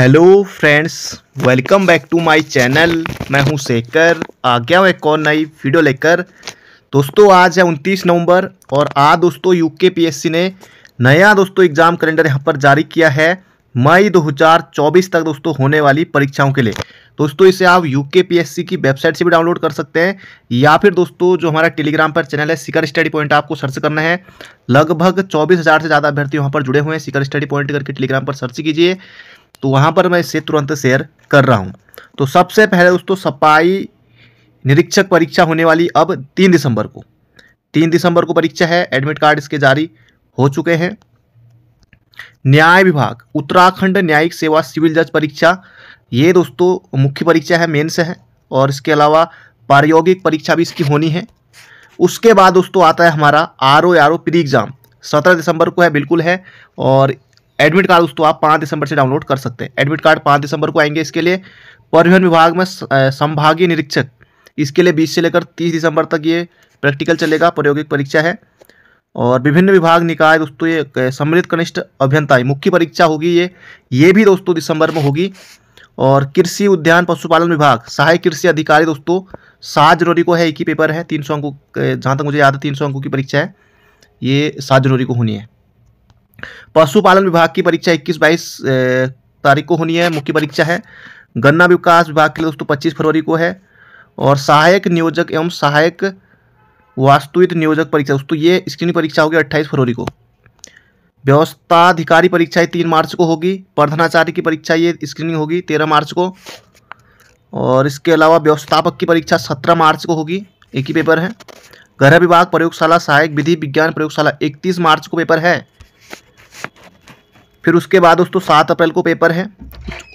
hello friends welcome back to my channel मैं हूं शेखर आ गया हूं एक और नई वीडियो लेकर दोस्तों आज है 29 नवंबर और आज दोस्तों यूके पीएससी ने नया दोस्तों एग्ज़ाम कैलेंडर यहां पर जारी किया है मई 2024 तक दोस्तों होने वाली परीक्षाओं के लिए दोस्तों इसे आप यूके पीएससी की वेबसाइट से भी डाउनलोड कर सकते हैं या फिर दोस्तों जो हमारा टेलीग्राम पर चैनल है सिकर स्टडी पॉइंट आपको सर्च करना है लगभग चौबीस हज़ार से ज़्यादा अभ्यर्थी वहाँ पर जुड़े हुए हैं सिकर स्टडी पॉइंट करके टेलीग्राम पर सर्च कीजिए तो वहाँ पर मैं इसे तुरंत शेयर कर रहा हूँ तो सबसे पहले दोस्तों सफाई निरीक्षक परीक्षा होने वाली अब तीन दिसंबर को तीन दिसंबर को परीक्षा है एडमिट कार्ड इसके जारी हो चुके हैं न्याय विभाग उत्तराखंड न्यायिक सेवा सिविल जज परीक्षा ये दोस्तों मुख्य परीक्षा है मेन से है और इसके अलावा प्रायोगिक परीक्षा भी इसकी होनी है उसके बाद दोस्तों आता है हमारा R O R O pre exam सत्रह दिसंबर को है बिल्कुल है और एडमिट कार्ड दोस्तों आप पाँच दिसंबर से डाउनलोड कर सकते हैं एडमिट कार्ड पाँच दिसंबर को आएंगे इसके लिए परिवहन विभाग में संभागीय निरीक्षक इसके लिए बीस से लेकर तीस दिसंबर तक ये प्रैक्टिकल चलेगा प्रायोगिक परीक्षा है और विभिन्न विभाग निकाय दोस्तों ये सम्मिलित कनिष्ठ अभियंता मुख्य परीक्षा होगी ये ये भी दोस्तों दिसंबर में होगी और कृषि उद्यान पशुपालन विभाग सहायक कृषि अधिकारी दोस्तों सात जनवरी को है एक ही पेपर है तीन सौ अंकों जहाँ तक मुझे याद है तीन सौ अंकों की परीक्षा है ये सात जनवरी को होनी है पशुपालन विभाग की परीक्षा इक्कीस बाईस तारीख को होनी है मुख्य परीक्षा है गन्ना विकास विभाग के लिए दोस्तों पच्चीस फरवरी को है और सहायक नियोजक एवं सहायक वास्तुविक नियोजक परीक्षा दोस्तों ये स्क्रीन परीक्षा होगी अट्ठाईस फरवरी को व्यवस्था अधिकारी परीक्षा तीन मार्च को होगी प्रधानाचार्य की परीक्षा ये स्क्रीनिंग होगी तेरह मार्च को और इसके अलावा व्यवस्थापक की परीक्षा सत्रह मार्च को होगी एक ही पेपर है गृह विभाग प्रयोगशाला सहायक विधि विज्ञान प्रयोगशाला इकतीस मार्च को पेपर है फिर उसके बाद दोस्तों सात अप्रैल को पेपर है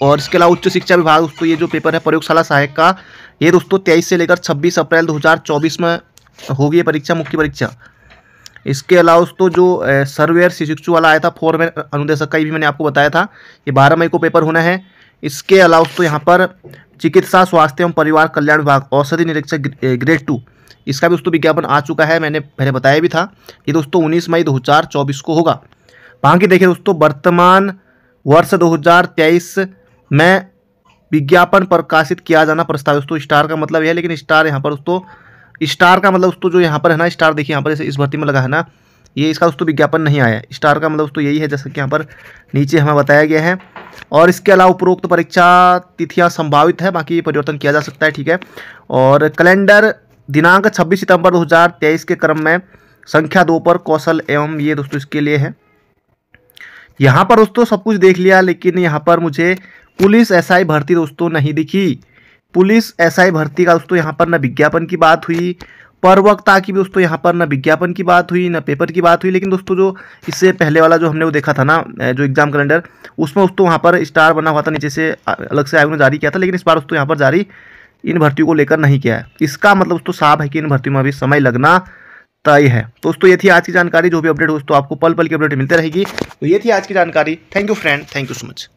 और इसके अलावा उच्च शिक्षा विभाग दोस्तों ये जो पेपर है प्रयोगशाला सहायक का ये दोस्तों तेईस से लेकर छब्बीस अप्रैल दो में होगी ये परीक्षा मुख्य परीक्षा इसके अलावा दोस्तों जो सर्वेयर शिक्षु वाला आया था फोर में अनुदेशक का ये भी मैंने आपको बताया था ये बारह मई को पेपर होना है इसके अलावा दोस्तों यहाँ पर चिकित्सा स्वास्थ्य एवं परिवार कल्याण विभाग औषधि निरीक्षक ग्रेड टू इसका भी दोस्तों विज्ञापन आ चुका है मैंने पहले बताया भी था ये दोस्तों उन्नीस मई दो को होगा बाकी देखिए दोस्तों वर्तमान वर्ष 2023 में विज्ञापन प्रकाशित किया जाना प्रस्ताव दोस्तों स्टार का मतलब यह है लेकिन स्टार यहाँ पर दोस्तों स्टार का मतलब दोस्तों जो यहाँ पर है ना स्टार देखिए यहाँ पर इस भर्ती में लगा है ना ये इसका दोस्तों विज्ञापन नहीं आया स्टार का मतलब दोस्तों यही है जैसा कि यहाँ पर नीचे हमें बताया गया है और इसके अलावा उपरोक्त परीक्षा तिथियां संभावित है बाकी ये परिवर्तन किया जा सकता है ठीक है और कैलेंडर दिनांक 26 सितंबर 2023 के क्रम में संख्या दो पर कौशल एवं ये दोस्तों इसके लिए है यहाँ पर दोस्तों सब कुछ देख लिया लेकिन यहाँ पर मुझे पुलिस एसआई भर्ती दोस्तों नहीं दिखी पुलिस एसआई भर्ती का दोस्तों यहाँ पर ना विज्ञापन की बात हुई परवक्ता की भी दोस्तों यहाँ पर ना विज्ञापन की बात हुई ना पेपर की बात हुई लेकिन दोस्तों जो इससे पहले वाला जो हमने वो देखा था ना जो एग्जाम कैलेंडर उसमें दोस्तों वहाँ पर स्टार बना हुआ था नीचे से अलग से आयोग ने जारी किया था लेकिन इस बार दोस्तों यहाँ पर जारी इन भर्तियों को लेकर नहीं किया है इसका मतलब दोस्तों साफ है कि इन भर्तियों में अभी समय लगना तय है दोस्तों ये थी आज की जानकारी जो भी अपडेट दोस्तों तो आपको पल पल की अपडेट मिलते रहेगी तो ये थी आज की जानकारी thank you friend thank you so much